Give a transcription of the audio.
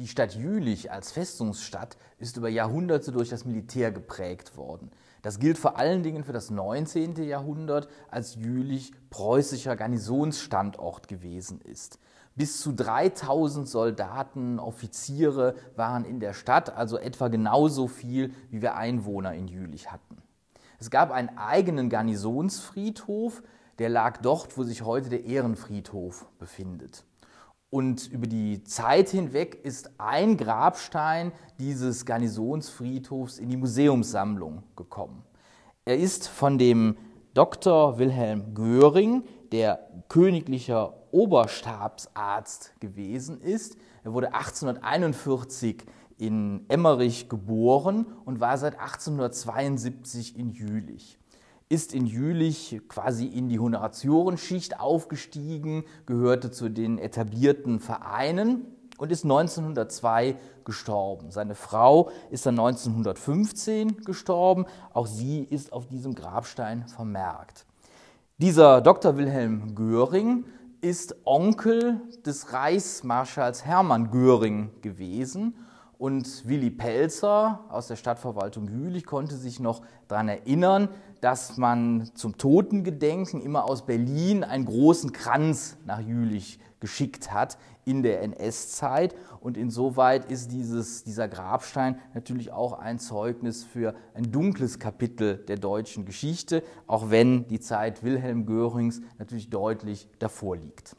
Die Stadt Jülich als Festungsstadt ist über Jahrhunderte durch das Militär geprägt worden. Das gilt vor allen Dingen für das 19. Jahrhundert, als Jülich preußischer Garnisonsstandort gewesen ist. Bis zu 3000 Soldaten, Offiziere waren in der Stadt, also etwa genauso viel, wie wir Einwohner in Jülich hatten. Es gab einen eigenen Garnisonsfriedhof, der lag dort, wo sich heute der Ehrenfriedhof befindet. Und über die Zeit hinweg ist ein Grabstein dieses Garnisonsfriedhofs in die Museumssammlung gekommen. Er ist von dem Dr. Wilhelm Göring, der königlicher Oberstabsarzt gewesen ist. Er wurde 1841 in Emmerich geboren und war seit 1872 in Jülich ist in Jülich quasi in die Honoratiorenschicht aufgestiegen, gehörte zu den etablierten Vereinen und ist 1902 gestorben. Seine Frau ist dann 1915 gestorben. Auch sie ist auf diesem Grabstein vermerkt. Dieser Dr. Wilhelm Göring ist Onkel des Reichsmarschalls Hermann Göring gewesen und Willi Pelzer aus der Stadtverwaltung Jülich konnte sich noch daran erinnern, dass man zum Totengedenken immer aus Berlin einen großen Kranz nach Jülich geschickt hat in der NS-Zeit. Und insoweit ist dieses, dieser Grabstein natürlich auch ein Zeugnis für ein dunkles Kapitel der deutschen Geschichte, auch wenn die Zeit Wilhelm Görings natürlich deutlich davor liegt.